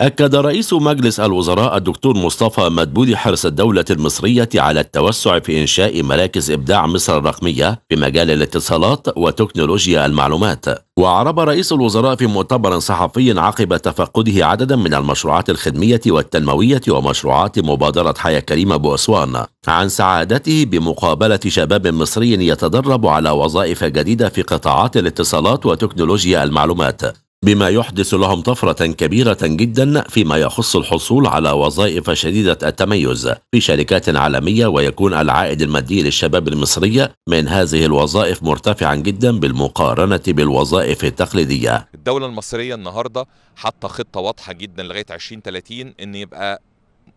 أكد رئيس مجلس الوزراء الدكتور مصطفى مدبولي حرص الدولة المصرية على التوسع في إنشاء مراكز إبداع مصر الرقمية في مجال الاتصالات وتكنولوجيا المعلومات وعرب رئيس الوزراء في مؤتمر صحفي عقب تفقده عددا من المشروعات الخدمية والتنموية ومشروعات مبادرة حياة كريمة بأسوان عن سعادته بمقابلة شباب مصري يتدرب على وظائف جديدة في قطاعات الاتصالات وتكنولوجيا المعلومات بما يحدث لهم طفرة كبيرة جدا فيما يخص الحصول على وظائف شديدة التميز في شركات عالمية ويكون العائد المادي للشباب المصرية من هذه الوظائف مرتفعا جدا بالمقارنة بالوظائف التقليدية الدولة المصرية النهاردة حاطة خطة واضحة جدا لغاية 2030 ان يبقى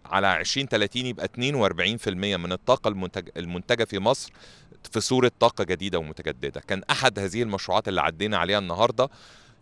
على 2030 يبقى 42% من الطاقة المنتج المنتجة في مصر في صورة طاقة جديدة ومتجددة كان أحد هذه المشروعات اللي عدينا عليها النهاردة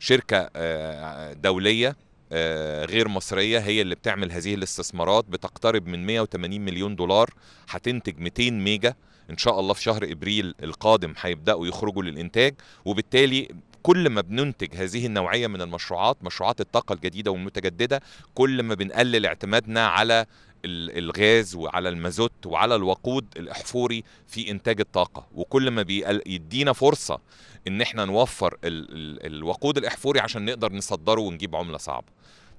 شركه آه، دوليه آه، غير مصريه هي اللي بتعمل هذه الاستثمارات بتقترب من 180 مليون دولار هتنتج 200 ميجا ان شاء الله في شهر ابريل القادم هيبداوا يخرجوا للانتاج وبالتالي كل ما بننتج هذه النوعيه من المشروعات مشروعات الطاقه الجديده والمتجدده كل ما بنقلل اعتمادنا على الغاز وعلى المازوت وعلى الوقود الاحفوري في انتاج الطاقه وكل ما بيدينا فرصه ان احنا نوفر الوقود الاحفوري عشان نقدر نصدره ونجيب عمله صعبه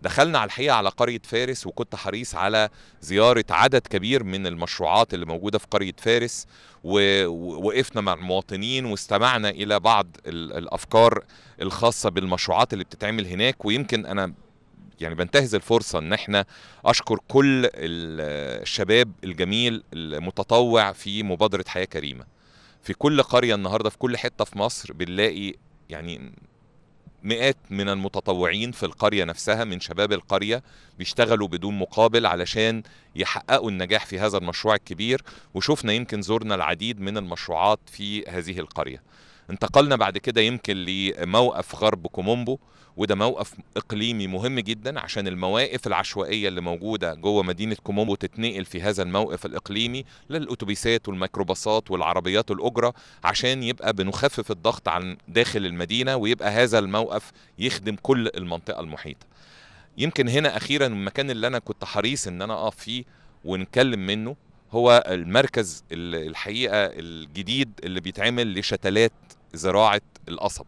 دخلنا على الحقيقه على قريه فارس وكنت حريص على زياره عدد كبير من المشروعات اللي موجوده في قريه فارس ووقفنا مع المواطنين واستمعنا الى بعض الافكار الخاصه بالمشروعات اللي بتتعمل هناك ويمكن انا يعني بنتهز الفرصه ان احنا اشكر كل الشباب الجميل المتطوع في مبادره حياه كريمه في كل قريه النهارده في كل حته في مصر بنلاقي يعني مئات من المتطوعين في القرية نفسها من شباب القرية بيشتغلوا بدون مقابل علشان يحققوا النجاح في هذا المشروع الكبير وشفنا يمكن زرنا العديد من المشروعات في هذه القرية انتقلنا بعد كده يمكن لموقف غرب كومومبو وده موقف اقليمي مهم جدا عشان المواقف العشوائيه اللي موجوده جوه مدينه كومومبو تتنقل في هذا الموقف الاقليمي للاتوبيسات والميكروباصات والعربيات الاجره عشان يبقى بنخفف الضغط عن داخل المدينه ويبقى هذا الموقف يخدم كل المنطقه المحيطه. يمكن هنا اخيرا المكان اللي انا كنت حريص ان انا اقف فيه ونتكلم منه هو المركز الحقيقه الجديد اللي بيتعمل لشتلات زراعه القصب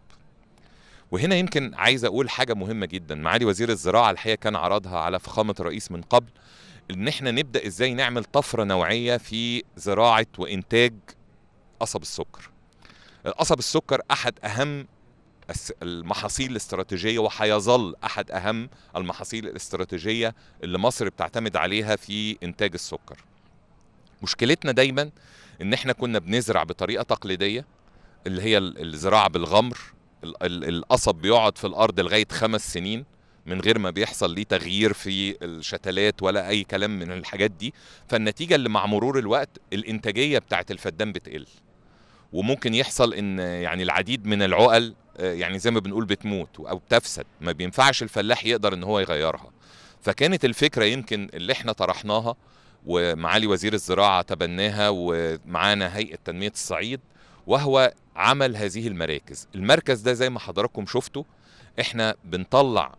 وهنا يمكن عايز اقول حاجه مهمه جدا معالي وزير الزراعه الحقيقه كان عرضها على فخامه الرئيس من قبل ان احنا نبدا ازاي نعمل طفره نوعيه في زراعه وانتاج قصب السكر قصب السكر احد اهم المحاصيل الاستراتيجيه وهيظل احد اهم المحاصيل الاستراتيجيه اللي مصر بتعتمد عليها في انتاج السكر مشكلتنا دايما ان احنا كنا بنزرع بطريقه تقليديه اللي هي الزراعه بالغمر القصب بيقعد في الارض لغايه خمس سنين من غير ما بيحصل ليه تغيير في الشتلات ولا اي كلام من الحاجات دي فالنتيجه اللي مع مرور الوقت الانتاجيه بتاعه الفدان بتقل وممكن يحصل ان يعني العديد من العقل آه، يعني زي ما بنقول بتموت او بتفسد ما بينفعش الفلاح يقدر ان هو يغيرها فكانت الفكره يمكن اللي احنا طرحناها ومعالي وزير الزراعة تبناها ومعانا هيئة تنمية الصعيد وهو عمل هذه المراكز المركز ده زي ما حضراتكم شفتوا احنا بنطلع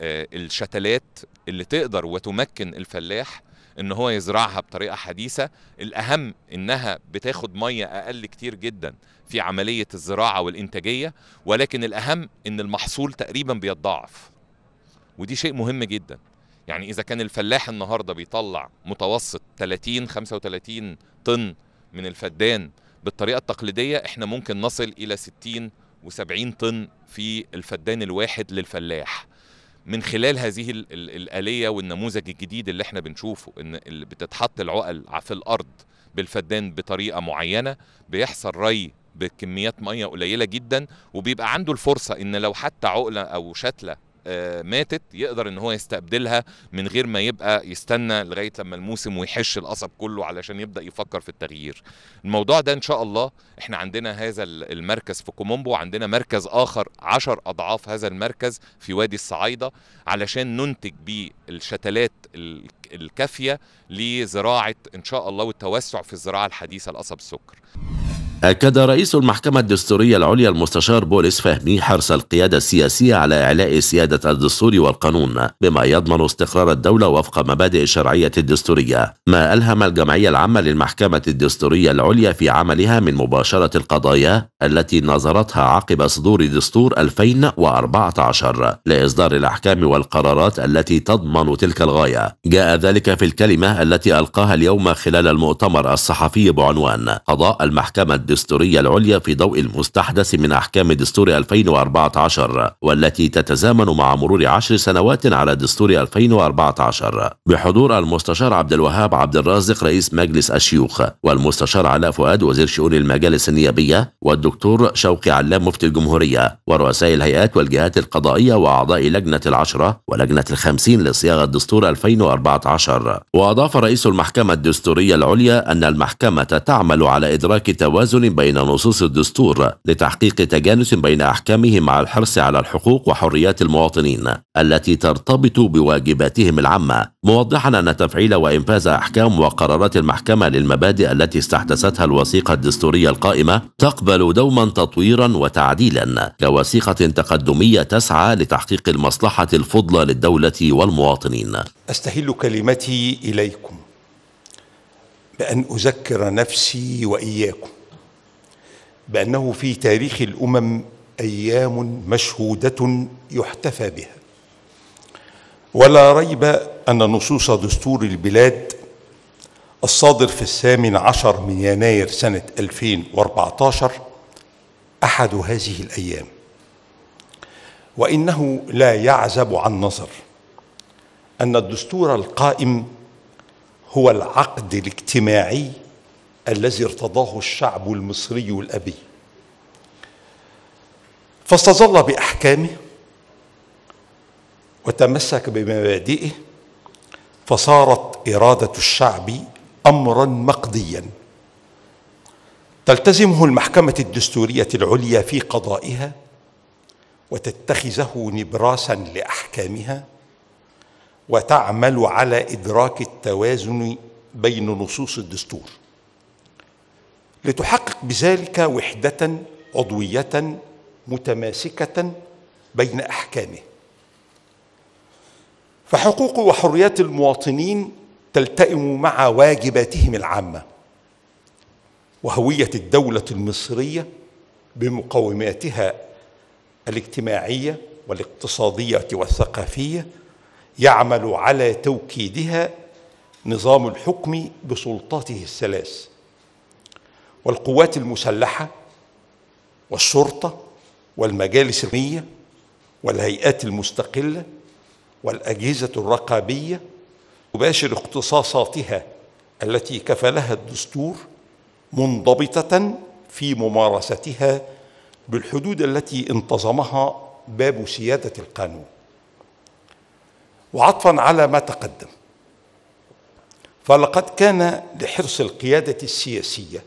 آه، الشتلات اللي تقدر وتمكن الفلاح ان هو يزرعها بطريقه حديثه الاهم انها بتاخد ميه اقل كتير جدا في عمليه الزراعه والانتاجيه ولكن الاهم ان المحصول تقريبا بيتضاعف ودي شيء مهم جدا يعني اذا كان الفلاح النهارده بيطلع متوسط 30 35 طن من الفدان بالطريقه التقليديه احنا ممكن نصل الى 60 و70 طن في الفدان الواحد للفلاح من خلال هذه الآلية والنموذج الجديد اللي احنا بنشوفه ان اللي بتتحط العقل في الأرض بالفدان بطريقة معينة بيحصل ري بكميات ميه قليله جدا وبيبقى عنده الفرصه ان لو حتى عقله او شتله آه، ماتت يقدر ان هو يستبدلها من غير ما يبقى يستنى لغايه لما الموسم ويحش القصب كله علشان يبدا يفكر في التغيير الموضوع ده ان شاء الله احنا عندنا هذا المركز في كومومبو عندنا مركز اخر عشر اضعاف هذا المركز في وادي الصعايده علشان ننتج بيه الشتلات الكافيه لزراعه ان شاء الله والتوسع في الزراعه الحديثه لقصب السكر أكد رئيس المحكمة الدستورية العليا المستشار بوليس فهمي حرص القيادة السياسية على إعلاء سيادة الدستور والقانون بما يضمن استقرار الدولة وفق مبادئ الشرعية الدستورية ما ألهم الجمعية العامة للمحكمة الدستورية العليا في عملها من مباشرة القضايا التي نظرتها عقب صدور دستور 2014 لإصدار الأحكام والقرارات التي تضمن تلك الغاية جاء ذلك في الكلمة التي ألقاها اليوم خلال المؤتمر الصحفي بعنوان قضاء المحكمة الدستورية العليا في ضوء المستحدث من أحكام دستور 2014 والتي تتزامن مع مرور عشر سنوات على دستور 2014 بحضور المستشار عبد الوهاب عبد الرازق رئيس مجلس الشيوخ والمستشار علاء فؤاد وزير شؤون المجالس النيابية والدكتور شوقي علام مفتي الجمهورية ورؤساء الهيئات والجهات القضائية وأعضاء لجنة العشرة ولجنة الخمسين لصياغة دستور 2014 وأضاف رئيس المحكمة الدستورية العليا أن المحكمة تعمل على إدراك توازن توازن بين نصوص الدستور لتحقيق تجانس بين أحكامه مع الحرص على الحقوق وحريات المواطنين التي ترتبط بواجباتهم العامة موضحا أن تفعيل وإنفاذ أحكام وقرارات المحكمة للمبادئ التي استحدثتها الوثيقة الدستورية القائمة تقبل دوما تطويرا وتعديلا كوثيقة تقدمية تسعى لتحقيق المصلحة الفضلى للدولة والمواطنين أستهل كلمتي إليكم بأن أذكر نفسي وإياكم بانه في تاريخ الامم ايام مشهوده يحتفى بها ولا ريب ان نصوص دستور البلاد الصادر في الثامن عشر من يناير سنه 2014 احد هذه الايام وانه لا يعزب عن نظر ان الدستور القائم هو العقد الاجتماعي الذي ارتضاه الشعب المصري الأبي فاستظل بأحكامه وتمسك بمبادئه فصارت إرادة الشعب أمرا مقضيا تلتزمه المحكمة الدستورية العليا في قضائها وتتخذه نبراسا لأحكامها وتعمل على إدراك التوازن بين نصوص الدستور لتحقق بذلك وحدة عضوية متماسكة بين أحكامه فحقوق وحريات المواطنين تلتئم مع واجباتهم العامة وهوية الدولة المصرية بمقوماتها الاجتماعية والاقتصادية والثقافية يعمل على توكيدها نظام الحكم بسلطاته الثلاث والقوات المسلحه والشرطه والمجالس الأمنية والهيئات المستقله والاجهزه الرقابيه تباشر اختصاصاتها التي كفلها الدستور منضبطه في ممارستها بالحدود التي انتظمها باب سياده القانون وعطفا على ما تقدم فلقد كان لحرص القياده السياسيه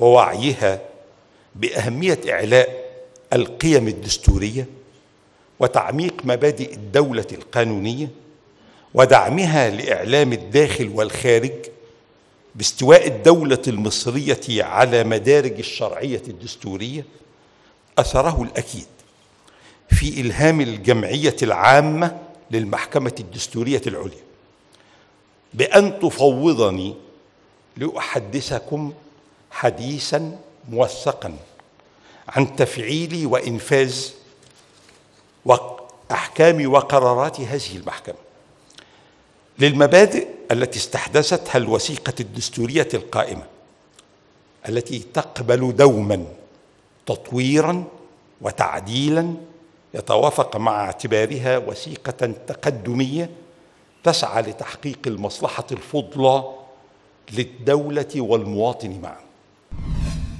ووعيها باهميه اعلاء القيم الدستوريه وتعميق مبادئ الدوله القانونيه ودعمها لاعلام الداخل والخارج باستواء الدوله المصريه على مدارج الشرعيه الدستوريه اثره الاكيد في الهام الجمعيه العامه للمحكمه الدستوريه العليا بان تفوضني لاحدثكم حديثا موثقا عن تفعيل وإنفاذ أحكام وقرارات هذه المحكمة للمبادئ التي استحدثتها الوثيقة الدستورية القائمة التي تقبل دوما تطويرا وتعديلا يتوافق مع اعتبارها وثيقة تقدمية تسعى لتحقيق المصلحة الفضلى للدولة والمواطن معا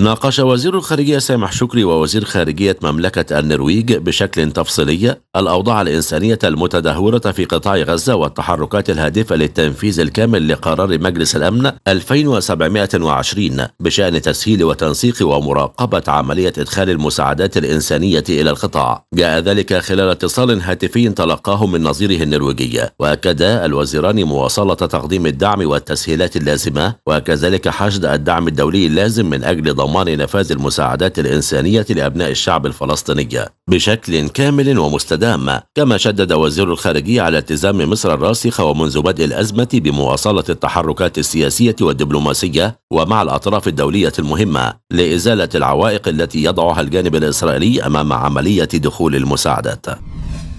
ناقش وزير الخارجية سامح شكري ووزير خارجية مملكة النرويج بشكل تفصيلي الأوضاع الإنسانية المتدهورة في قطاع غزة والتحركات الهادفة للتنفيذ الكامل لقرار مجلس الأمن 2720 بشأن تسهيل وتنسيق ومراقبة عملية إدخال المساعدات الإنسانية إلى القطاع جاء ذلك خلال اتصال هاتفي تلقاه من نظيره النرويجي وأكد الوزيران مواصلة تقديم الدعم والتسهيلات اللازمة وكذلك حشد الدعم الدولي اللازم من أجل ضمان ضمان نفاذ المساعدات الإنسانية لأبناء الشعب الفلسطيني بشكل كامل ومستدام كما شدد وزير الخارجية على التزام مصر الراسخ ومنذ بدء الأزمة بمواصلة التحركات السياسية والدبلوماسية ومع الأطراف الدولية المهمة لإزالة العوائق التي يضعها الجانب الإسرائيلي أمام عملية دخول المساعدات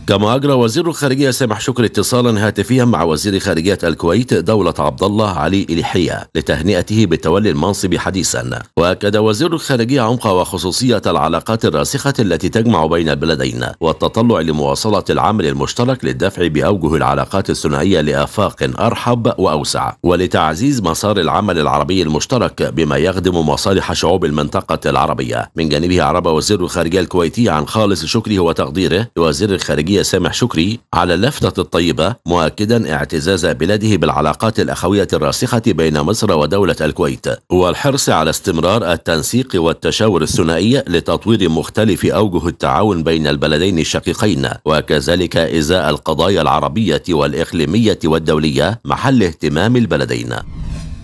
كما أجرى وزير الخارجية سامح شكر اتصالا هاتفيا مع وزير خارجية الكويت دولة عبد الله علي إليحية لتهنئته بتولي المنصب حديثا وأكد وزير الخارجية عمق وخصوصية العلاقات الراسخة التي تجمع بين البلدين والتطلع لمواصلة العمل المشترك للدفع بأوجه العلاقات الثنائية لآفاق أرحب وأوسع ولتعزيز مسار العمل العربي المشترك بما يخدم مصالح شعوب المنطقة العربية من جانبه أعرب وزير الخارجية الكويتي عن خالص شكره وتقديره لوزير الخارجية الخارجية سامح شكري على اللفتة الطيبة مؤكدا اعتزاز بلاده بالعلاقات الأخوية الراسخة بين مصر ودولة الكويت والحرص على استمرار التنسيق والتشاور الثنائي لتطوير مختلف أوجه التعاون بين البلدين الشقيقين وكذلك إزاء القضايا العربية والإقليمية والدولية محل اهتمام البلدين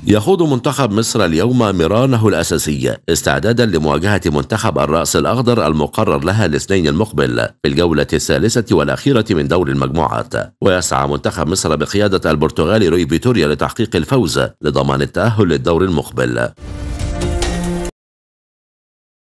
يخوض منتخب مصر اليوم مرانه الأساسية استعدادا لمواجهة منتخب الرأس الأخضر المقرر لها الاثنين المقبل في الجولة الثالثة والأخيرة من دور المجموعات ويسعى منتخب مصر بقيادة البرتغالي روي فيتوريا لتحقيق الفوز لضمان التأهل للدور المقبل